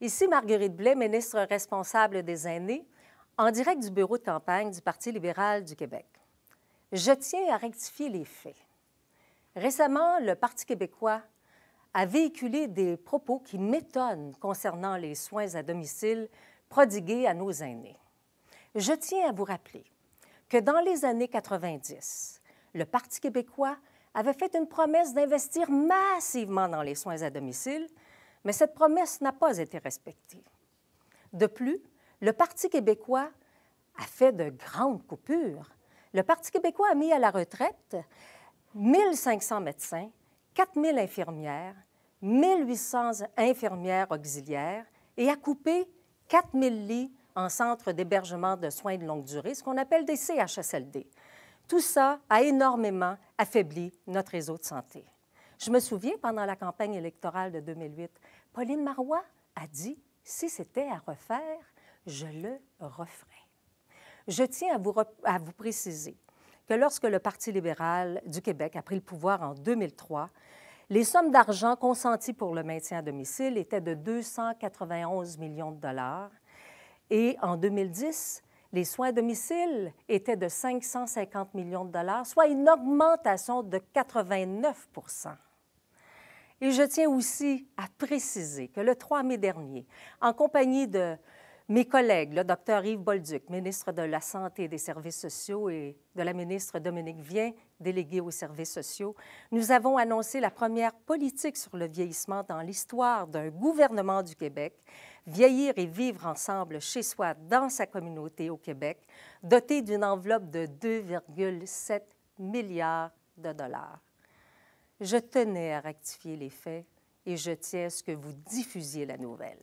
Ici Marguerite Blais, ministre responsable des aînés, en direct du bureau de campagne du Parti libéral du Québec. Je tiens à rectifier les faits. Récemment, le Parti québécois a véhiculé des propos qui m'étonnent concernant les soins à domicile prodigués à nos aînés. Je tiens à vous rappeler que dans les années 90, le Parti québécois avait fait une promesse d'investir massivement dans les soins à domicile, mais cette promesse n'a pas été respectée. De plus, le Parti québécois a fait de grandes coupures. Le Parti québécois a mis à la retraite 1500 médecins, 4000 infirmières, 1800 infirmières auxiliaires et a coupé 4000 lits en centres d'hébergement de soins de longue durée, ce qu'on appelle des CHSLD. Tout ça a énormément affaibli notre réseau de santé. Je me souviens, pendant la campagne électorale de 2008, Pauline Marois a dit, si c'était à refaire, je le referais. Je tiens à vous, à vous préciser que lorsque le Parti libéral du Québec a pris le pouvoir en 2003, les sommes d'argent consenties pour le maintien à domicile étaient de 291 millions de dollars et en 2010, les soins à domicile étaient de 550 millions de dollars, soit une augmentation de 89 et je tiens aussi à préciser que le 3 mai dernier, en compagnie de mes collègues, le docteur Yves Bolduc, ministre de la Santé et des Services sociaux, et de la ministre Dominique Vien, déléguée aux services sociaux, nous avons annoncé la première politique sur le vieillissement dans l'histoire d'un gouvernement du Québec, Vieillir et vivre ensemble chez soi dans sa communauté au Québec, dotée d'une enveloppe de 2,7 milliards de dollars. Je tenais à rectifier les faits et je tiens à ce que vous diffusiez la nouvelle.